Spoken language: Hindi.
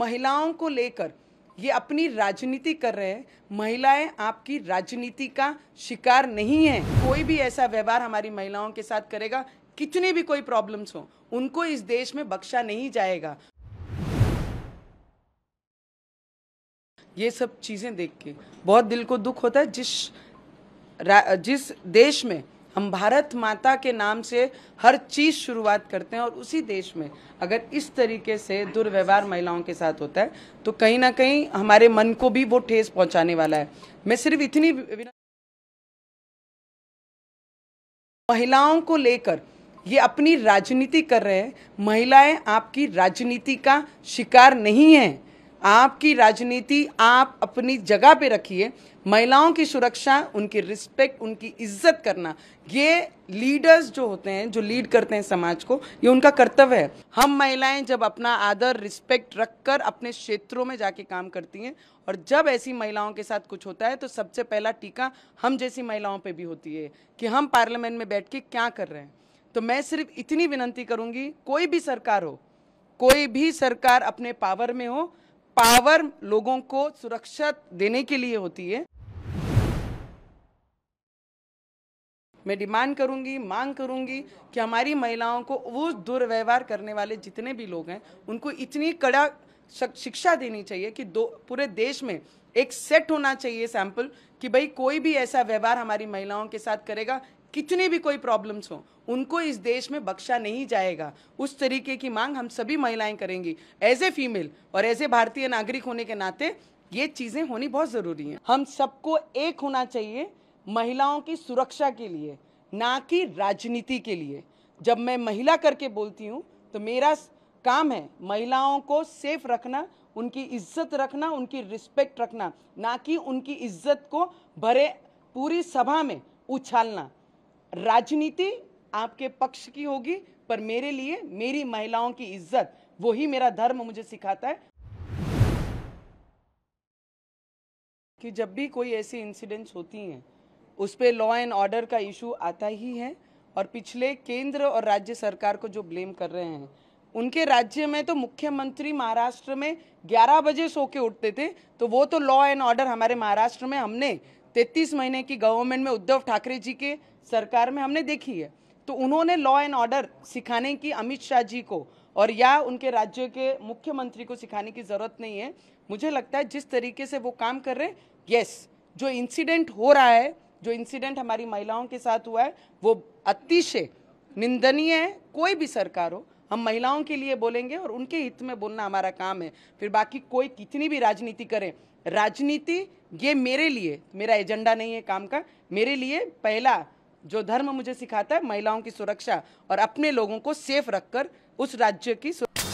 महिलाओं को लेकर ये अपनी राजनीति कर रहे हैं महिलाएं आपकी राजनीति का शिकार नहीं है कोई भी ऐसा व्यवहार हमारी महिलाओं के साथ करेगा कितनी भी कोई प्रॉब्लम्स हो उनको इस देश में बख्शा नहीं जाएगा ये सब चीज़ें देख के बहुत दिल को दुख होता है जिस जिस देश में हम भारत माता के नाम से हर चीज़ शुरुआत करते हैं और उसी देश में अगर इस तरीके से दुर्व्यवहार महिलाओं के साथ होता है तो कहीं ना कहीं हमारे मन को भी वो ठेस पहुंचाने वाला है मैं सिर्फ इतनी महिलाओं को लेकर ये अपनी राजनीति कर रहे हैं महिलाएं आपकी राजनीति का शिकार नहीं हैं आपकी राजनीति आप अपनी जगह पे रखिए महिलाओं की सुरक्षा उनकी रिस्पेक्ट उनकी इज्जत करना ये लीडर्स जो होते हैं जो लीड करते हैं समाज को ये उनका कर्तव्य है हम महिलाएं जब अपना आदर रिस्पेक्ट रखकर अपने क्षेत्रों में जाके काम करती हैं और जब ऐसी महिलाओं के साथ कुछ होता है तो सबसे पहला टीका हम जैसी महिलाओं पर भी होती है कि हम पार्लियामेंट में बैठ के क्या कर रहे हैं तो मैं सिर्फ इतनी विनंती करूँगी कोई भी सरकार हो कोई भी सरकार अपने पावर में हो पावर लोगों को सुरक्षित देने के लिए होती है मैं डिमांड करूंगी मांग करूंगी कि हमारी महिलाओं को वो दुर्व्यवहार करने वाले जितने भी लोग हैं उनको इतनी कड़ा शिक्षा देनी चाहिए कि दो पूरे देश में एक सेट होना चाहिए सैंपल कि भाई कोई भी ऐसा व्यवहार हमारी महिलाओं के साथ करेगा कितनी भी कोई प्रॉब्लम्स हो उनको इस देश में बख्शा नहीं जाएगा उस तरीके की मांग हम सभी महिलाएं करेंगी एज ए फीमेल और एज ए भारतीय नागरिक होने के नाते ये चीज़ें होनी बहुत ज़रूरी हैं हम सबको एक होना चाहिए महिलाओं की सुरक्षा के लिए ना कि राजनीति के लिए जब मैं महिला करके बोलती हूँ तो मेरा काम है महिलाओं को सेफ रखना उनकी इज्जत रखना उनकी रिस्पेक्ट रखना ना कि उनकी इज्जत को भरे पूरी सभा में उछालना राजनीति आपके पक्ष की होगी पर मेरे लिए मेरी महिलाओं की इज्जत वही मेरा धर्म मुझे सिखाता है कि जब भी कोई ऐसी इंसिडेंट्स होती हैं उस पर लॉ एंड ऑर्डर का इशू आता ही है और पिछले केंद्र और राज्य सरकार को जो ब्लेम कर रहे हैं उनके राज्य में तो मुख्यमंत्री महाराष्ट्र में 11 बजे सो के उठते थे तो वो तो लॉ एंड ऑर्डर हमारे महाराष्ट्र में हमने 33 महीने की गवर्नमेंट में उद्धव ठाकरे जी के सरकार में हमने देखी है तो उन्होंने लॉ एंड ऑर्डर सिखाने की अमित शाह जी को और या उनके राज्य के मुख्यमंत्री को सिखाने की ज़रूरत नहीं है मुझे लगता है जिस तरीके से वो काम कर रहे यस जो इंसिडेंट हो रहा है जो इंसिडेंट हमारी महिलाओं के साथ हुआ है वो अतिशय निंदनीय है कोई भी सरकार हो हम महिलाओं के लिए बोलेंगे और उनके हित में बोलना हमारा काम है फिर बाकी कोई कितनी भी राजनीति करें राजनीति ये मेरे लिए मेरा एजेंडा नहीं है काम का मेरे लिए पहला जो धर्म मुझे सिखाता है महिलाओं की सुरक्षा और अपने लोगों को सेफ रखकर उस राज्य की सुरक्षा